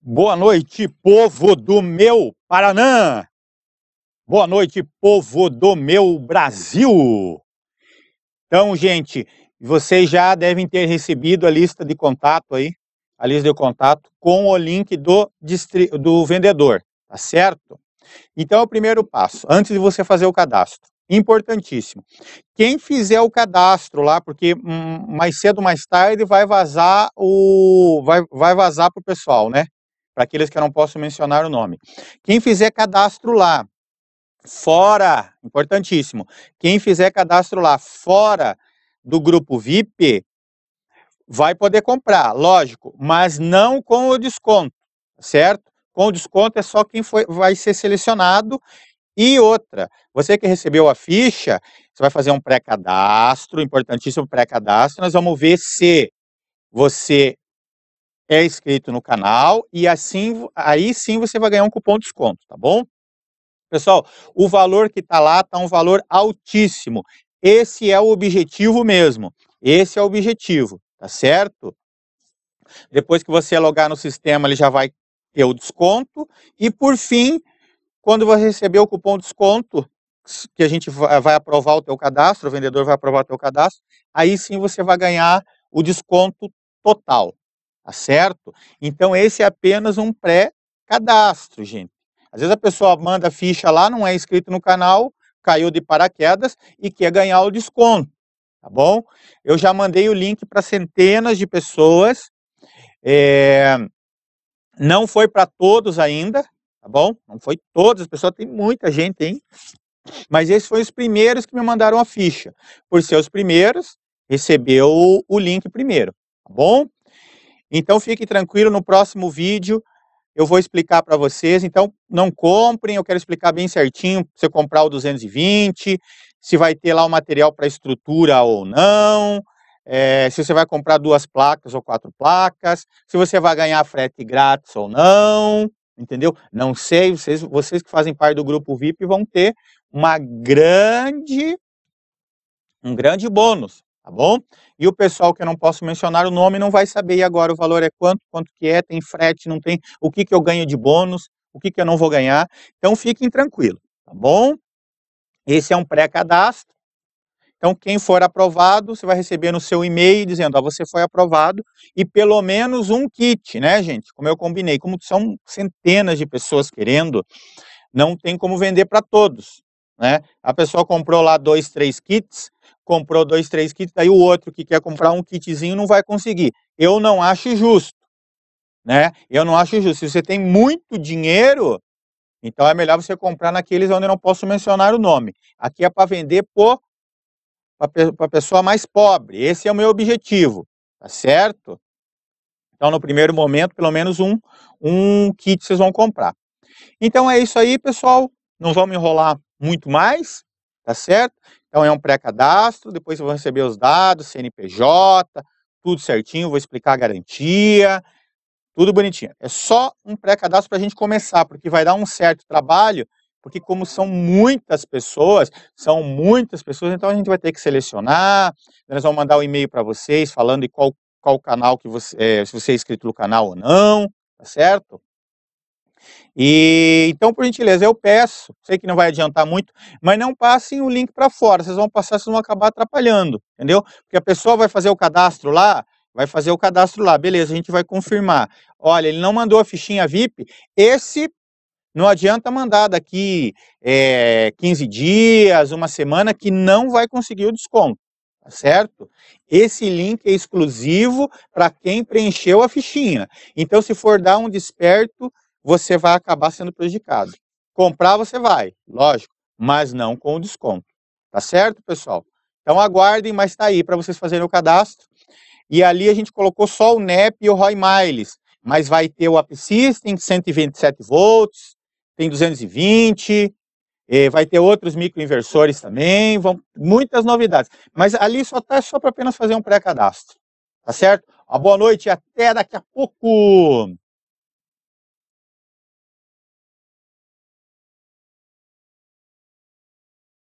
Boa noite, povo do meu Paraná! Boa noite, povo do meu Brasil! Então, gente, vocês já devem ter recebido a lista de contato aí, a lista de contato com o link do, do vendedor, tá certo? Então, é o primeiro passo, antes de você fazer o cadastro. Importantíssimo. Quem fizer o cadastro lá, porque hum, mais cedo ou mais tarde vai vazar o vai, vai vazar para o pessoal, né? para aqueles que eu não posso mencionar o nome. Quem fizer cadastro lá, fora, importantíssimo, quem fizer cadastro lá fora do grupo VIP, vai poder comprar, lógico, mas não com o desconto, certo? Com o desconto é só quem foi, vai ser selecionado. E outra, você que recebeu a ficha, você vai fazer um pré-cadastro, importantíssimo pré-cadastro. Nós vamos ver se você é inscrito no canal e assim aí sim você vai ganhar um cupom de desconto, tá bom? Pessoal, o valor que está lá está um valor altíssimo. Esse é o objetivo mesmo. Esse é o objetivo, tá certo? Depois que você logar no sistema, ele já vai ter o desconto. E por fim, quando você receber o cupom de desconto, que a gente vai aprovar o teu cadastro, o vendedor vai aprovar o teu cadastro, aí sim você vai ganhar o desconto total, tá certo? Então, esse é apenas um pré-cadastro, gente. Às vezes a pessoa manda ficha lá, não é inscrito no canal, caiu de paraquedas e quer ganhar o desconto, tá bom? Eu já mandei o link para centenas de pessoas. É... Não foi para todos ainda, tá bom? Não foi todas, pessoas tem muita gente, hein? Mas esses foram os primeiros que me mandaram a ficha. Por ser os primeiros, recebeu o link primeiro, tá bom? Então fique tranquilo, no próximo vídeo eu vou explicar para vocês. Então não comprem, eu quero explicar bem certinho, você comprar o 220, se vai ter lá o material para estrutura ou não, é, se você vai comprar duas placas ou quatro placas, se você vai ganhar frete grátis ou não, entendeu? Não sei, vocês, vocês que fazem parte do grupo VIP vão ter uma grande um grande bônus tá bom? E o pessoal que eu não posso mencionar o nome não vai saber e agora o valor é quanto, quanto que é, tem frete, não tem, o que, que eu ganho de bônus, o que, que eu não vou ganhar. Então fiquem tranquilos, tá bom? Esse é um pré-cadastro. Então, quem for aprovado, você vai receber no seu e-mail dizendo, ó, você foi aprovado, e pelo menos um kit, né, gente? Como eu combinei, como são centenas de pessoas querendo, não tem como vender para todos, né? A pessoa comprou lá dois, três kits, comprou dois, três kits, daí o outro que quer comprar um kitzinho não vai conseguir. Eu não acho justo, né? Eu não acho justo. Se você tem muito dinheiro, então é melhor você comprar naqueles onde eu não posso mencionar o nome. Aqui é para vender para a pessoa mais pobre. Esse é o meu objetivo, tá certo? Então, no primeiro momento, pelo menos um, um kit vocês vão comprar. Então é isso aí, pessoal. Não vamos enrolar muito mais, tá certo? Então é um pré-cadastro, depois eu vou receber os dados, CNPJ, tudo certinho, vou explicar a garantia, tudo bonitinho. É só um pré-cadastro para a gente começar, porque vai dar um certo trabalho, porque como são muitas pessoas, são muitas pessoas, então a gente vai ter que selecionar, nós vamos mandar um e-mail para vocês falando de qual, qual canal que você, é, se você é inscrito no canal ou não, tá certo? E então, por gentileza, eu peço, sei que não vai adiantar muito, mas não passem o link para fora, vocês vão passar, vocês vão acabar atrapalhando, entendeu? Porque a pessoa vai fazer o cadastro lá, vai fazer o cadastro lá, beleza, a gente vai confirmar. Olha, ele não mandou a fichinha VIP, esse não adianta mandar daqui é, 15 dias, uma semana, que não vai conseguir o desconto, tá certo? Esse link é exclusivo para quem preencheu a fichinha. Então, se for dar um desperto, você vai acabar sendo prejudicado. Comprar você vai, lógico, mas não com o desconto. Tá certo, pessoal? Então aguardem, mas está aí para vocês fazerem o cadastro. E ali a gente colocou só o NEP e o Roy Miles, mas vai ter o Upsystem, 127 volts, tem 220, eh, vai ter outros microinversores também, vão muitas novidades. Mas ali só tá só para apenas fazer um pré-cadastro. Tá certo? Uma boa noite e até daqui a pouco.